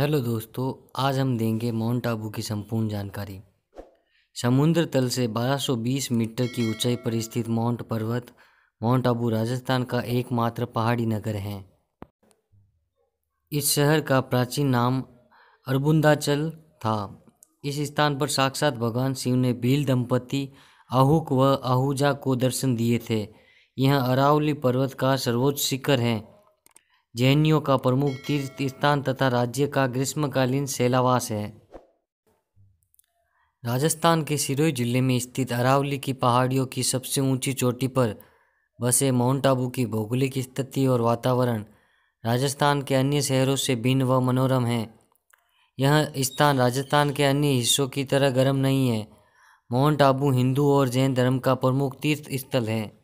hello दोस्तों आज हम देंगे माउंट आबू की संपूर्ण जानकारी समुद्र तल से 1220 मीटर की ऊंचाई पर स्थित माउंट पर्वत माउंट आबू राजस्थान का एकमात्र पहाड़ी नगर है इस शहर का प्राचीन नाम अरबुंदाचल था इस स्थान पर साक्षात भगवान शिव ने भील दंपति आहुक व आहूजा को दर्शन दिए थे यह अरावली पर्वत का सर्वोच्च शिखर है जैनियों का प्रमुख तीर्थ स्थान तथा राज्य का ग्रीष्मकालीन शैलावास है राजस्थान के सिरोही जिले में स्थित अरावली की पहाड़ियों की सबसे ऊंची चोटी पर बसे माउंट आबू की भौगोलिक स्थिति और वातावरण राजस्थान के अन्य शहरों से भिन्न व मनोरम है यह स्थान राजस्थान के अन्य हिस्सों की तरह गर्म नहीं है माउंट आबू हिंदू और जैन धर्म का प्रमुख तीर्थ स्थल है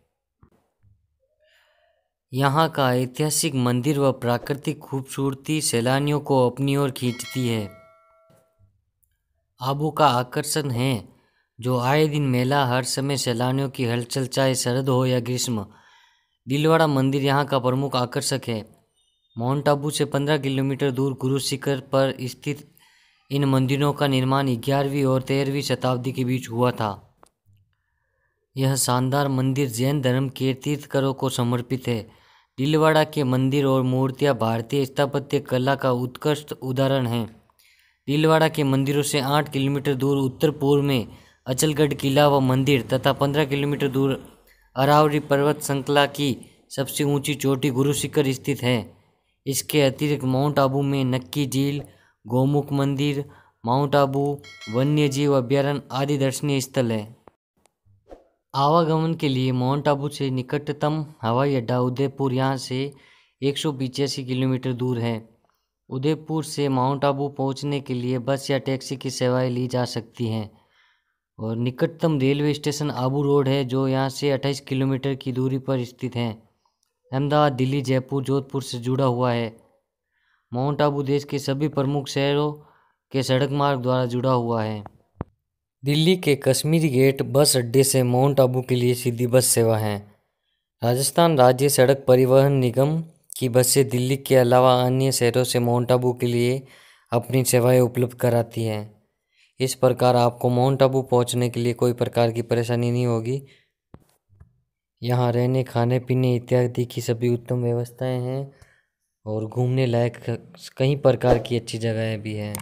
यहाँ का ऐतिहासिक मंदिर व प्राकृतिक खूबसूरती सैलानियों को अपनी ओर खींचती है आबू का आकर्षण है जो आए दिन मेला हर समय सैलानियों की हलचल चाहे शरद हो या ग्रीष्म दिलवाड़ा मंदिर यहाँ का प्रमुख आकर्षक है माउंट आबू से पंद्रह किलोमीटर दूर गुरु शिखर पर स्थित इन मंदिरों का निर्माण ग्यारहवीं और तेरहवीं शताब्दी के बीच हुआ था यह शानदार मंदिर जैन धर्म के तीर्थकरों को समर्पित है टिलवाड़ा के मंदिर और मूर्तियाँ भारतीय स्थापत्य कला का उत्कृष्ट उदाहरण हैं टिलवाड़ा के मंदिरों से आठ किलोमीटर दूर उत्तर पूर्व में अचलगढ़ किला व मंदिर तथा पंद्रह किलोमीटर दूर अरावरी पर्वत श्रृंखला की सबसे ऊंची चोटी गुरु शिखर स्थित है इसके अतिरिक्त माउंट आबू में नक्की झील गौमुख मंदिर माउंट आबू वन्यजीव अभ्यारण्य आदि दर्शनीय स्थल है आवागमन के लिए माउंट आबू से निकटतम हवाई अड्डा उदयपुर यहाँ से एक सौ किलोमीटर दूर है उदयपुर से माउंट आबू पहुँचने के लिए बस या टैक्सी की सेवाएं ली जा सकती हैं और निकटतम रेलवे स्टेशन आबू रोड है जो यहाँ से 28 किलोमीटर की दूरी पर स्थित है अहमदाबाद दिल्ली जयपुर जोधपुर से जुड़ा हुआ है माउंट आबू देश के सभी प्रमुख शहरों के सड़क मार्ग द्वारा जुड़ा हुआ है दिल्ली के कश्मीरी गेट बस अड्डे से माउंट आबू के लिए सीधी बस सेवा है राजस्थान राज्य सड़क परिवहन निगम की बसें दिल्ली के अलावा अन्य शहरों से माउंट आबू के लिए अपनी सेवाएं उपलब्ध कराती हैं इस प्रकार आपको माउंट आबू पहुंचने के लिए कोई प्रकार की परेशानी नहीं होगी यहाँ रहने खाने पीने इत्यादि की सभी उत्तम व्यवस्थाएं हैं और घूमने लायक कई प्रकार की अच्छी जगहें भी हैं